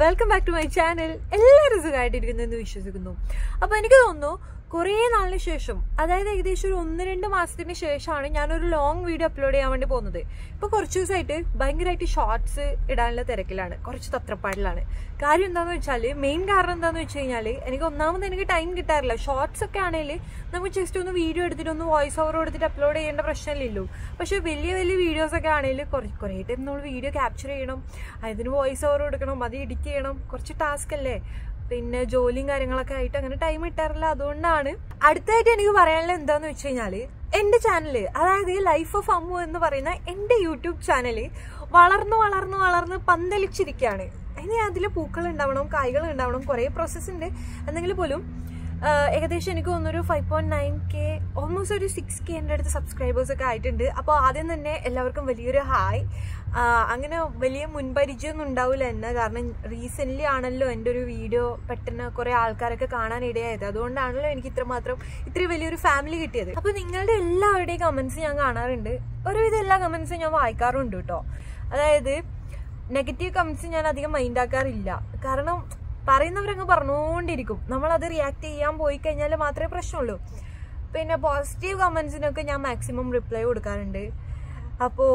welcome back to my channel എല്ലാവരും സുഖമായിട്ടിരിക്കുന്നു എന്ന് വിശ്വസിക്കുന്നു അപ്പോൾ എനിക്ക് തോന്നുന്നു കുറേ നാളിന് ശേഷം അതായത് ഏകദേശം ഒരു ഒന്ന് രണ്ട് മാസത്തിന് ശേഷമാണ് ഞാനൊരു ലോങ് വീഡിയോ അപ്ലോഡ് ചെയ്യാൻ വേണ്ടി പോകുന്നത് ഇപ്പോൾ കുറച്ച് ദിവസമായിട്ട് ഭയങ്കരമായിട്ട് ഷോർട്സ് ഇടാനുള്ള തിരക്കിലാണ് കുറച്ച് തത്രപ്പാടിലാണ് കാര്യം എന്താണെന്ന് വെച്ചാൽ മെയിൻ കാരണം എന്താണെന്ന് വെച്ച് കഴിഞ്ഞാൽ എനിക്ക് ഒന്നാമത് എനിക്ക് ടൈം കിട്ടാറില്ല ഷോർട്സ് ഒക്കെ ആണെങ്കിൽ നമുക്ക് ജസ്റ്റ് ഒന്ന് വീഡിയോ എടുത്തിട്ട് ഒന്ന് വോയിസ് ഓവർ കൊടുത്തിട്ട് അപ്ലോഡ് ചെയ്യേണ്ട പ്രശ്നമില്ലല്ലോ പക്ഷേ വലിയ വലിയ വീഡിയോസൊക്കെ ആണെങ്കിൽ കുറേ കുറേ ടൈം നമ്മൾ വീഡിയോ ക്യാപ്ചർ ചെയ്യണം അതിന് വോയിസ് ഓവർ കൊടുക്കണം അത് എഡിറ്റ് വർക്ക് ചെയ്യണം കുറച്ച് ടാസ്ക് അല്ലേ പിന്നെ ജോലിയും കാര്യങ്ങളൊക്കെ ആയിട്ട് അങ്ങനെ ടൈം കിട്ടാറില്ല അതുകൊണ്ടാണ് അടുത്തായിട്ട് എനിക്ക് പറയാനുള്ളത് എന്താന്ന് വെച്ച് കഴിഞ്ഞാല് എന്റെ ചാനല് അതായത് ലൈഫ് ഓഫ് അമ്മു എന്ന് പറയുന്ന എന്റെ യൂട്യൂബ് ചാനല് വളർന്നു വളർന്നു വളർന്ന് പന്തലിച്ചിരിക്കുകയാണ് ഇനി അതിൽ പൂക്കൾ ഉണ്ടാവണം കായ്കൾ ഉണ്ടാവണം കുറേ പ്രോസസ്സ് ഉണ്ട് എന്നെങ്കിൽ പോലും ഏകദേശം എനിക്ക് തോന്നുന്നൊരു five point nine K almost ഒരു സിക്സ് കെ എൻ്റെ അടുത്ത് സബ്സ്ക്രൈബേഴ്സൊക്കെ ആയിട്ടുണ്ട് അപ്പോൾ ആദ്യം തന്നെ എല്ലാവർക്കും വലിയൊരു ഹായ് അങ്ങനെ വലിയ മുൻപരിചയമൊന്നും ഉണ്ടാവില്ല എന്നെ കാരണം റീസെൻ്റ്ലി ആണല്ലോ എൻ്റെ ഒരു വീഡിയോ പെട്ടെന്ന് കുറേ ആൾക്കാരൊക്കെ കാണാൻ ഇടയായത് അതുകൊണ്ടാണല്ലോ എനിക്ക് ഇത്രമാത്രം ഇത്ര വലിയൊരു ഫാമിലി കിട്ടിയത് അപ്പോൾ നിങ്ങളുടെ എല്ലാവരുടെയും കമൻസ് ഞാൻ കാണാറുണ്ട് ഒരുവിധം എല്ലാ കമൻസും ഞാൻ വായിക്കാറുണ്ട് കേട്ടോ അതായത് നെഗറ്റീവ് കമൻസ് ഞാൻ അധികം മൈൻഡാക്കാറില്ല കാരണം പറയുന്നവരങ്ങ് പറഞ്ഞുകൊണ്ടിരിക്കും നമ്മളത് റിയാക്ട് ചെയ്യാൻ പോയി കഴിഞ്ഞാൽ മാത്രമേ പ്രശ്നമുള്ളൂ പിന്നെ പോസിറ്റീവ് കമൻസിനൊക്കെ ഞാൻ മാക്സിമം റിപ്ലൈ കൊടുക്കാറുണ്ട് അപ്പോൾ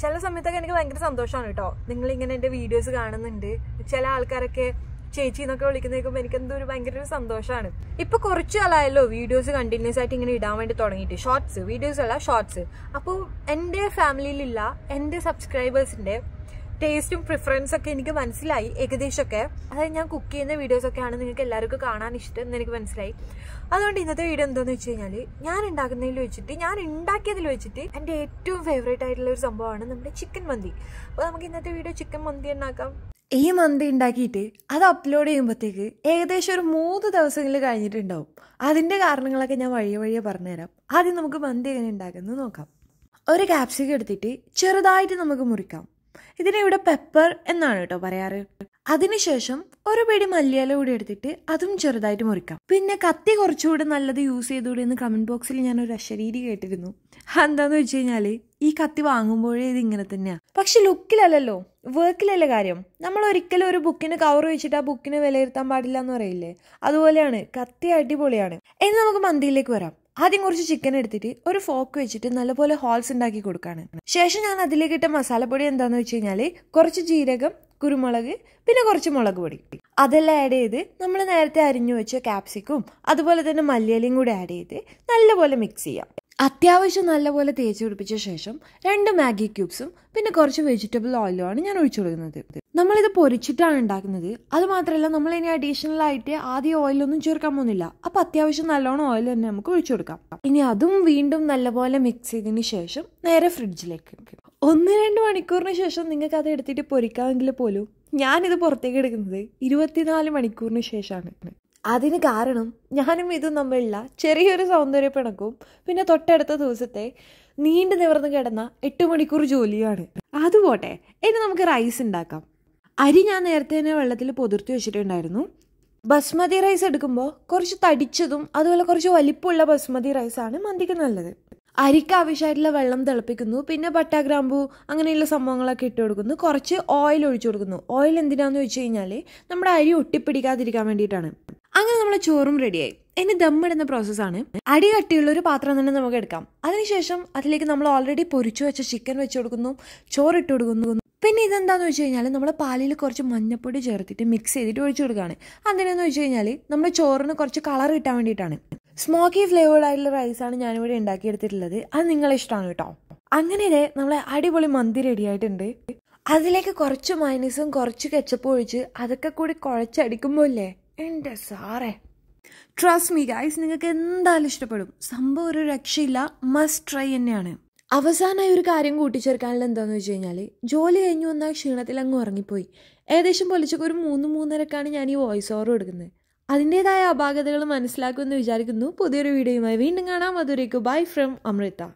ചില സമയത്തൊക്കെ എനിക്ക് ഭയങ്കര സന്തോഷമാണ് കേട്ടോ ഇങ്ങനെ എൻ്റെ വീഡിയോസ് കാണുന്നുണ്ട് ചില ആൾക്കാരൊക്കെ ചേച്ചി എന്നൊക്കെ കേൾക്കുമ്പോൾ എനിക്ക് എന്തോ ഒരു ഭയങ്കര ഒരു സന്തോഷമാണ് ഇപ്പോൾ കുറച്ച് കാലമായല്ലോ വീഡിയോസ് കണ്ടിന്യൂസ് ആയിട്ട് ഇങ്ങനെ ഇടാൻ വേണ്ടി തുടങ്ങിയിട്ട് ഷോർട്സ് വീഡിയോസ് അല്ല ഷോർട്സ് അപ്പോൾ എൻ്റെ ഫാമിലിയിലില്ല എൻ്റെ സബ്സ്ക്രൈബേഴ്സിൻ്റെ ടേസ്റ്റും പ്രിഫറൻസും ഒക്കെ എനിക്ക് മനസ്സിലായി ഏകദേശമൊക്കെ അതായത് ഞാൻ കുക്ക് ചെയ്യുന്ന വീഡിയോസ് ആണ് നിങ്ങൾക്ക് എല്ലാവർക്കും കാണാൻ ഇഷ്ടം എന്ന് എനിക്ക് മനസ്സിലായി അതുകൊണ്ട് ഇന്നത്തെ വീഡിയോ എന്താണെന്ന് വെച്ച് കഴിഞ്ഞാൽ ഞാൻ ഉണ്ടാക്കുന്നതിൽ വെച്ചിട്ട് ഞാൻ ഉണ്ടാക്കിയതിൽ വെച്ചിട്ട് എൻ്റെ ഏറ്റവും ഫേവറേറ്റ് ആയിട്ടുള്ള ഒരു സംഭവമാണ് നമ്മുടെ ചിക്കൻ മന്തി അപ്പോൾ നമുക്ക് ഇന്നത്തെ വീഡിയോ ചിക്കൻ മന്തി ഉണ്ടാക്കാം ഈ മന്തി ഉണ്ടാക്കിയിട്ട് അത് അപ്ലോഡ് ചെയ്യുമ്പോഴത്തേക്ക് ഏകദേശം ഒരു മൂന്ന് ദിവസങ്ങളിൽ കഴിഞ്ഞിട്ടുണ്ടാവും അതിൻ്റെ കാരണങ്ങളൊക്കെ ഞാൻ വഴിയ വഴിയെ പറഞ്ഞുതരാം ആദ്യം നമുക്ക് മന്തി എങ്ങനെ ഉണ്ടാക്കുന്നത് നോക്കാം ഒരു ക്യാപ്സിക്കം എടുത്തിട്ട് ചെറുതായിട്ട് നമുക്ക് മുറിക്കാം ഇതിനെ ഇവിടെ പെപ്പർ എന്നാണ് കേട്ടോ പറയാറ് അതിനുശേഷം ഒരു പിടി മല്ലിയില കൂടി എടുത്തിട്ട് അതും ചെറുതായിട്ട് മുറിക്കാം പിന്നെ കത്തി കുറച്ചുകൂടെ നല്ലത് യൂസ് ചെയ്തുകൂടി എന്ന് കമന്റ് ബോക്സിൽ ഞാൻ ഒരു അശരീരി കേട്ടിരുന്നു എന്താന്ന് വെച്ച് കഴിഞ്ഞാൽ ഈ കത്തി വാങ്ങുമ്പോഴേ ഇത് ഇങ്ങനെ തന്നെയാണ് പക്ഷെ ലുക്കിലല്ലല്ലോ വർക്കിലല്ല കാര്യം നമ്മൾ ഒരിക്കലും ഒരു ബുക്കിന് കവർ വെച്ചിട്ട് ആ ബുക്കിനെ വിലയിരുത്താൻ പാടില്ല എന്ന് പറയില്ലേ അതുപോലെയാണ് കത്തി അടിപൊളിയാണ് ഇനി നമുക്ക് മന്തിയിലേക്ക് വരാം ആദ്യം കുറച്ച് ചിക്കൻ എടുത്തിട്ട് ഒരു ഫോക്ക് വെച്ചിട്ട് നല്ലപോലെ ഹോൾസ് ഉണ്ടാക്കി കൊടുക്കാണ് ശേഷം ഞാൻ അതിലേക്ക് ഇട്ട മസാലപ്പൊടി എന്താണെന്ന് വെച്ച് കഴിഞ്ഞാൽ കുറച്ച് ജീരകം കുരുമുളക് പിന്നെ കുറച്ച് മുളക് പൊടി അതെല്ലാം ആഡ് ചെയ്ത് നമ്മൾ നേരത്തെ അരിഞ്ഞു വെച്ച കാപ്സിക്കും അതുപോലെ തന്നെ മല്ലിയലയും കൂടി ആഡ് ചെയ്ത് നല്ലപോലെ മിക്സ് ചെയ്യാം അത്യാവശ്യം നല്ലപോലെ തേച്ച് പിടിപ്പിച്ച ശേഷം രണ്ട് മാഗി ക്യൂബ്സും പിന്നെ കുറച്ച് വെജിറ്റബിൾ ഓയിലുമാണ് ഞാൻ ഒഴിച്ചു കൊടുക്കുന്നത് നമ്മളിത് പൊരിച്ചിട്ടാണ് ഉണ്ടാക്കുന്നത് അതുമാത്രമല്ല നമ്മൾ ഇനി അഡീഷണൽ ആയിട്ട് ആദ്യം ഓയിലൊന്നും ചേർക്കാൻ പോകുന്നില്ല അപ്പൊ അത്യാവശ്യം നല്ലോണം ഓയിൽ തന്നെ നമുക്ക് ഒഴിച്ചു കൊടുക്കാം ഇനി അതും വീണ്ടും നല്ലപോലെ മിക്സ് ചെയ്തതിന് ശേഷം നേരെ ഫ്രിഡ്ജിലേക്ക് ഒന്ന് രണ്ട് മണിക്കൂറിന് ശേഷം നിങ്ങൾക്ക് അത് എടുത്തിട്ട് പൊരിക്കാമെങ്കിൽ പോലും ഞാനിത് പുറത്തേക്ക് എടുക്കുന്നത് ഇരുപത്തിനാല് മണിക്കൂറിന് ശേഷമാണ് അതിന് കാരണം ഞാനും ഇതും തമ്മിലുള്ള ചെറിയൊരു സൗന്ദര്യ പിണക്കവും പിന്നെ തൊട്ടടുത്ത ദിവസത്തെ നീണ്ടു നിവർന്ന് കിടന്ന എട്ട് മണിക്കൂർ ജോലിയാണ് അതുപോട്ടെ ഇനി നമുക്ക് റൈസ് ഉണ്ടാക്കാം അരി ഞാൻ നേരത്തെ തന്നെ വെള്ളത്തിൽ പൊതിർത്തി വെച്ചിട്ടുണ്ടായിരുന്നു ബസ്മതി റൈസ് എടുക്കുമ്പോൾ കുറച്ച് തടിച്ചതും അതുപോലെ കുറച്ച് വലിപ്പമുള്ള ബസ്മതി റൈസാണ് മന്തിക്ക് നല്ലത് അരിക്ക് ആവശ്യമായിട്ടുള്ള വെള്ളം തിളപ്പിക്കുന്നു പിന്നെ പട്ടാഗ്രാമ്പു അങ്ങനെയുള്ള സംഭവങ്ങളൊക്കെ ഇട്ട് കൊടുക്കുന്നു കുറച്ച് ഓയിൽ ഒഴിച്ചു കൊടുക്കുന്നു ഓയിൽ എന്തിനാന്ന് വെച്ച് കഴിഞ്ഞാൽ നമ്മുടെ അരി ഒട്ടിപ്പിടിക്കാതിരിക്കാൻ വേണ്ടിയിട്ടാണ് അങ്ങനെ നമ്മുടെ ചോറും റെഡിയായി ഇനി ദമ്മിടുന്ന പ്രോസസ്സാണ് അടി കട്ടിയുള്ള ഒരു പാത്രം തന്നെ നമുക്ക് എടുക്കാം അതിനുശേഷം അതിലേക്ക് നമ്മൾ ഓൾറെഡി പൊരിച്ചു വെച്ച ചിക്കൻ വെച്ച് കൊടുക്കുന്നു ചോറിട്ട് കൊടുക്കുന്നു പിന്നെ ഇതെന്താണെന്ന് വെച്ച് കഴിഞ്ഞാൽ നമ്മൾ പാലിൽ കുറച്ച് മഞ്ഞപ്പൊടി ചേർത്തിട്ട് മിക്സ് ചെയ്തിട്ട് ഒഴിച്ചു കൊടുക്കുകയാണ് അങ്ങനെയെന്ന് വെച്ച് കഴിഞ്ഞാൽ നമ്മുടെ ചോറിന് കുറച്ച് കളർ കിട്ടാൻ വേണ്ടിയിട്ടാണ് സ്മോക്കി ഫ്ലേവേർഡ് ആയിട്ടുള്ള റൈസാണ് ഞാനിവിടെ ഉണ്ടാക്കിയെടുത്തിട്ടുള്ളത് അത് നിങ്ങളെ ഇഷ്ടമാണ് കേട്ടോ അങ്ങനെ നമ്മളെ അടിപൊളി മന്തി റെഡിയായിട്ടുണ്ട് അതിലേക്ക് കുറച്ച് മൈനസും കുറച്ച് കെച്ചപ്പ് ഒഴിച്ച് അതൊക്കെ കൂടി കുഴച്ചടിക്കുമ്പോൾ അല്ലേ എൻ്റെ സാറേ ട്രസ്റ്റ് മീ ഗൈസ് നിങ്ങൾക്ക് എന്തായാലും ഇഷ്ടപ്പെടും സംഭവം ഒരു രക്ഷയില്ല മസ്റ്റ് ട്രൈ തന്നെയാണ് അവസാനമായി ഒരു കാര്യം കൂട്ടിച്ചേർക്കാനുള്ള എന്താണെന്ന് വെച്ച് കഴിഞ്ഞാൽ ജോലി കഴിഞ്ഞു വന്ന ക്ഷീണത്തിൽ അങ്ങ് ഉറങ്ങിപ്പോയി ഏകദേശം പൊലിച്ചൊക്കെ ഒരു മൂന്ന് മൂന്നരക്കാണ് ഞാൻ ഈ വോയിസ് ഓവർ കൊടുക്കുന്നത് അതിൻ്റെതായ അപാകതകൾ മനസ്സിലാക്കുമെന്ന് വിചാരിക്കുന്നു പുതിയൊരു വീഡിയോയുമായി വീണ്ടും കാണാം മധുരയ്ക്ക് ബൈ ഫ്രം അമൃത